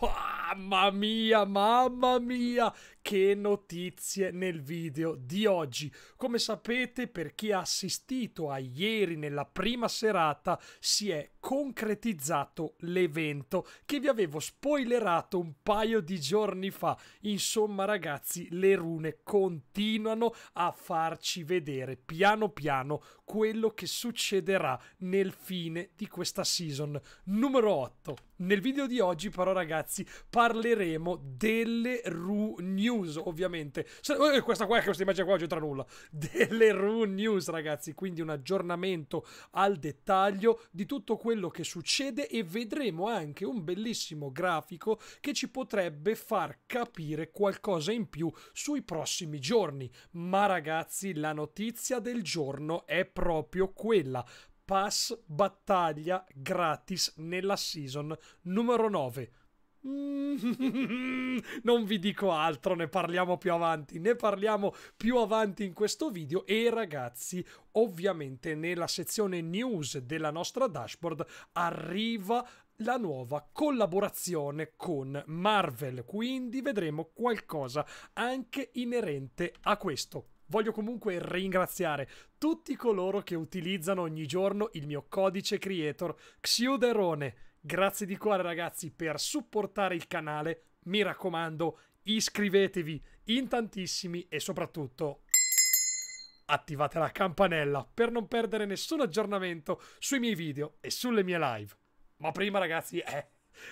Mamma mia, mamma mia, che notizie nel video di oggi. Come sapete, per chi ha assistito a ieri nella prima serata, si è concretizzato l'evento che vi avevo spoilerato un paio di giorni fa. Insomma, ragazzi, le rune continuano a farci vedere piano piano quello che succederà nel fine di questa season numero 8. Nel video di oggi però ragazzi parleremo delle Ru News ovviamente eh, Questa qua è questa immagine qua oggi tra nulla Delle Ru News ragazzi quindi un aggiornamento al dettaglio di tutto quello che succede E vedremo anche un bellissimo grafico che ci potrebbe far capire qualcosa in più sui prossimi giorni Ma ragazzi la notizia del giorno è proprio quella pass battaglia gratis nella season numero 9. Mm, non vi dico altro, ne parliamo più avanti, ne parliamo più avanti in questo video e ragazzi, ovviamente nella sezione news della nostra dashboard arriva la nuova collaborazione con Marvel, quindi vedremo qualcosa anche inerente a questo. Voglio comunque ringraziare tutti coloro che utilizzano ogni giorno il mio codice creator Xiuderone. Grazie di cuore ragazzi per supportare il canale. Mi raccomando, iscrivetevi in tantissimi e soprattutto attivate la campanella per non perdere nessun aggiornamento sui miei video e sulle mie live. Ma prima ragazzi, eh,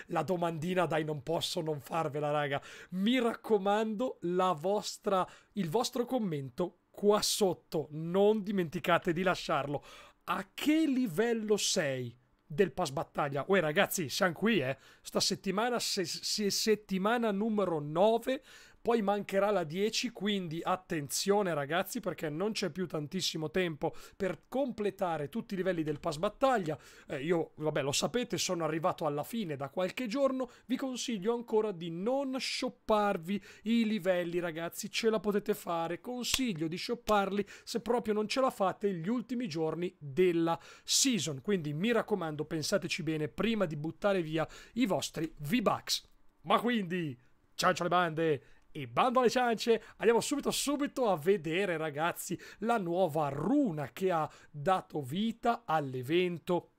la domandina, dai, non posso non farvela, raga. Mi raccomando, vostra, il vostro commento qua sotto. Non dimenticate di lasciarlo. A che livello sei? del pass battaglia. Uè ragazzi, siamo qui, eh. Sta settimana, se, se settimana numero 9, poi mancherà la 10, quindi attenzione ragazzi perché non c'è più tantissimo tempo per completare tutti i livelli del pass battaglia. Eh, io, vabbè, lo sapete, sono arrivato alla fine da qualche giorno, vi consiglio ancora di non shopparvi i livelli ragazzi, ce la potete fare, consiglio di shopparli se proprio non ce la fate gli ultimi giorni della season, quindi mi raccomando pensateci bene prima di buttare via i vostri V-Bucks. Ma quindi, ciao ciao le bande! E bando alle ciance, andiamo subito subito a vedere ragazzi la nuova runa che ha dato vita all'evento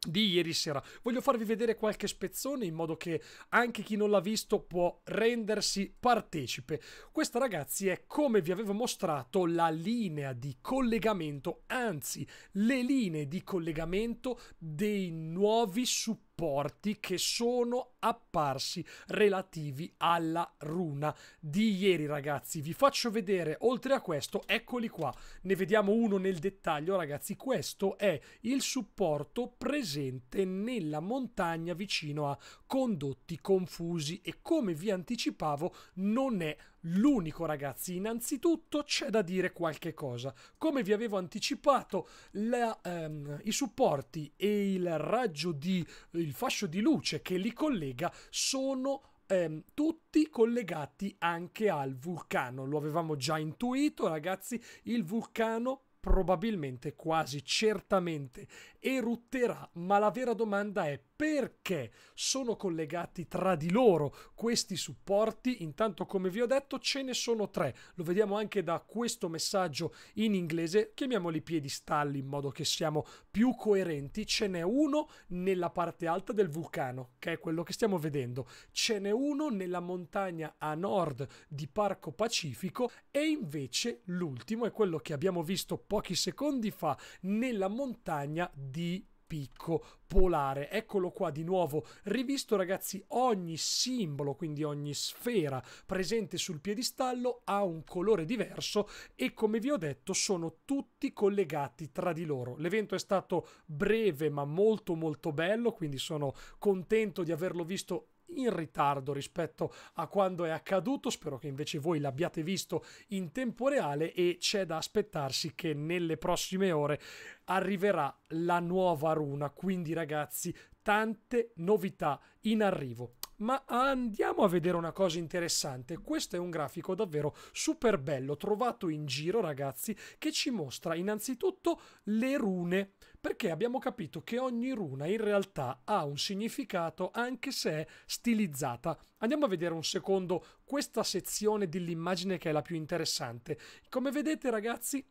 di ieri sera. Voglio farvi vedere qualche spezzone in modo che anche chi non l'ha visto può rendersi partecipe. Questa ragazzi è come vi avevo mostrato la linea di collegamento, anzi le linee di collegamento dei nuovi supporti rapporti che sono apparsi relativi alla runa di ieri ragazzi vi faccio vedere oltre a questo eccoli qua ne vediamo uno nel dettaglio ragazzi questo è il supporto presente nella montagna vicino a condotti confusi e come vi anticipavo non è L'unico ragazzi, innanzitutto c'è da dire qualche cosa. Come vi avevo anticipato, la, ehm, i supporti e il raggio di il fascio di luce che li collega sono ehm, tutti collegati anche al vulcano. Lo avevamo già intuito, ragazzi, il vulcano probabilmente, quasi certamente erutterà, ma la vera domanda è perché sono collegati tra di loro questi supporti? Intanto, come vi ho detto, ce ne sono tre. Lo vediamo anche da questo messaggio in inglese, chiamiamoli piedistalli in modo che siamo più coerenti. Ce n'è uno nella parte alta del vulcano, che è quello che stiamo vedendo. Ce n'è uno nella montagna a nord di Parco Pacifico e invece l'ultimo è quello che abbiamo visto pochi secondi fa nella montagna di picco polare. Eccolo qua di nuovo rivisto, ragazzi. Ogni simbolo, quindi ogni sfera presente sul piedistallo ha un colore diverso e come vi ho detto sono tutti collegati tra di loro. L'evento è stato breve ma molto molto bello, quindi sono contento di averlo visto in ritardo rispetto a quando è accaduto, spero che invece voi l'abbiate visto in tempo reale e c'è da aspettarsi che nelle prossime ore arriverà la nuova runa, quindi ragazzi tante novità in arrivo ma andiamo a vedere una cosa interessante. Questo è un grafico davvero super bello, trovato in giro ragazzi, che ci mostra innanzitutto le rune, perché abbiamo capito che ogni runa in realtà ha un significato anche se è stilizzata. Andiamo a vedere un secondo questa sezione dell'immagine che è la più interessante. Come vedete ragazzi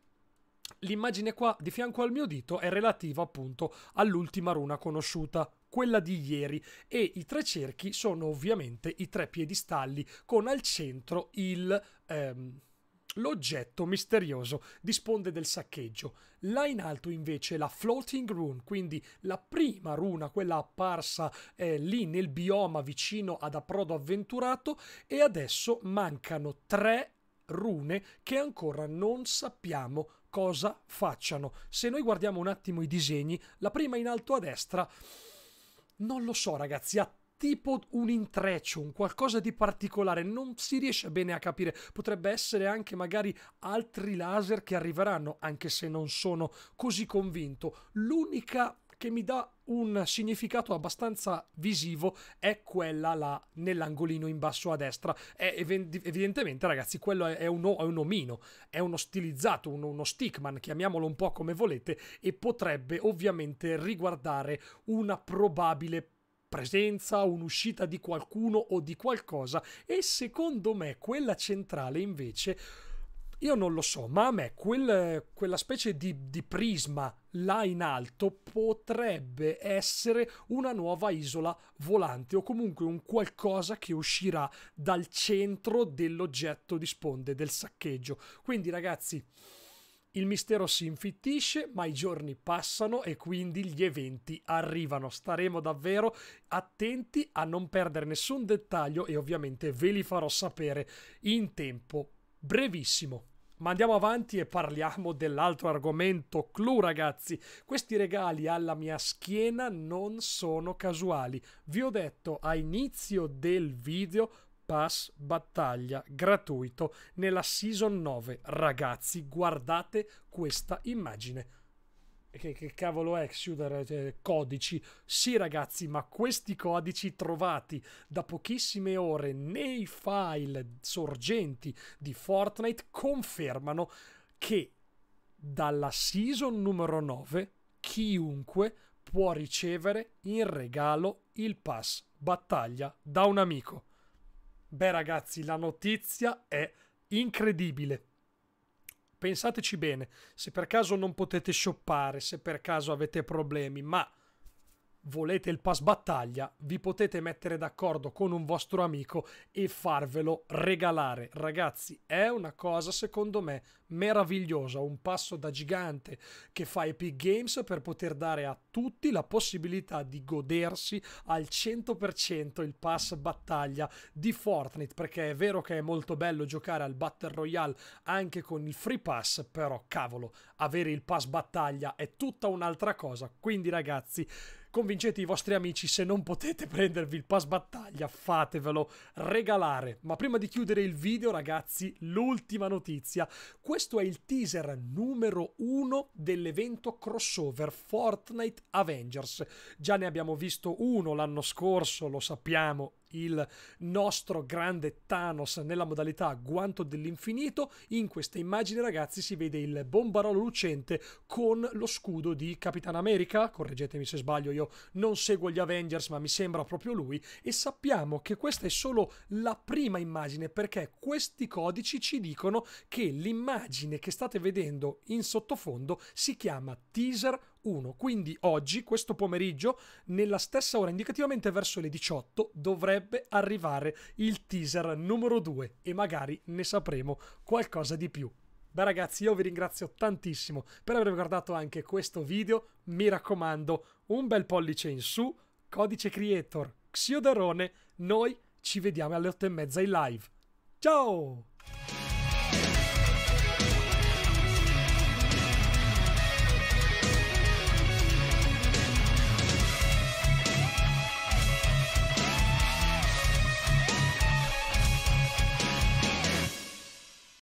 L'immagine qua di fianco al mio dito è relativa appunto all'ultima runa conosciuta, quella di ieri e i tre cerchi sono ovviamente i tre piedistalli con al centro il... Ehm, l'oggetto misterioso disponde del saccheggio. Là in alto invece la floating rune, quindi la prima runa, quella apparsa eh, lì nel bioma vicino ad Approdo Avventurato e adesso mancano tre rune che ancora non sappiamo cosa facciano. Se noi guardiamo un attimo i disegni, la prima in alto a destra, non lo so ragazzi, ha tipo un intreccio, un qualcosa di particolare, non si riesce bene a capire. Potrebbe essere anche magari altri laser che arriveranno, anche se non sono così convinto. L'unica che mi dà un significato abbastanza visivo è quella là nell'angolino in basso a destra. È evidentemente, ragazzi, quello è, uno, è un omino, è uno stilizzato, uno, uno stickman, chiamiamolo un po' come volete, e potrebbe ovviamente riguardare una probabile presenza, un'uscita di qualcuno o di qualcosa e secondo me quella centrale invece io non lo so, ma a me quel, quella specie di, di, prisma là in alto potrebbe essere una nuova isola volante o comunque un qualcosa che uscirà dal centro dell'oggetto di sponde del saccheggio. Quindi ragazzi, il mistero si infittisce, ma i giorni passano e quindi gli eventi arrivano. Staremo davvero attenti a non perdere nessun dettaglio e ovviamente ve li farò sapere in tempo brevissimo. Ma andiamo avanti e parliamo dell'altro argomento clou, ragazzi. Questi regali alla mia schiena non sono casuali. Vi ho detto a inizio del video pass battaglia gratuito nella season 9. Ragazzi, guardate questa immagine. Che, che, cavolo è chiudere eh, cioè, codici? Sì, ragazzi, ma questi codici trovati da pochissime ore nei file sorgenti di Fortnite confermano che dalla season numero 9 chiunque può ricevere in regalo il pass battaglia da un amico. Beh, ragazzi, la notizia è incredibile pensateci bene, se per caso non potete shoppare, se per caso avete problemi, ma volete il pass battaglia, vi potete mettere d'accordo con un vostro amico e farvelo regalare. Ragazzi, è una cosa secondo me meravigliosa, un passo da gigante che fa Epic Games per poter dare a tutti la possibilità di godersi al 100% il pass battaglia di Fortnite, perché è vero che è molto bello giocare al Battle Royale anche con il Free Pass, però cavolo, avere il pass battaglia è tutta un'altra cosa. Quindi ragazzi, Convincete i vostri amici, se non potete prendervi il pass battaglia, fatevelo regalare. Ma prima di chiudere il video, ragazzi, l'ultima notizia. Questo è il teaser numero uno dell'evento crossover Fortnite Avengers. Già ne abbiamo visto uno l'anno scorso, lo sappiamo, il nostro grande Thanos nella modalità guanto dell'infinito. In questa immagine, ragazzi, si vede il bombarolo lucente con lo scudo di Capitan America. Correggetemi se sbaglio, io non seguo gli Avengers, ma mi sembra proprio lui. E sappiamo che questa è solo la prima immagine perché questi codici ci dicono che l'immagine che state vedendo in sottofondo si chiama teaser 1. Quindi oggi, questo pomeriggio, nella stessa ora, indicativamente verso le 18, dovrebbe arrivare il teaser numero 2 e magari ne sapremo qualcosa di più. Beh ragazzi, io vi ringrazio tantissimo per aver guardato anche questo video. Mi raccomando, un bel pollice in su, codice creator, Xioderone, noi ci vediamo alle 8 e mezza in live. Ciao!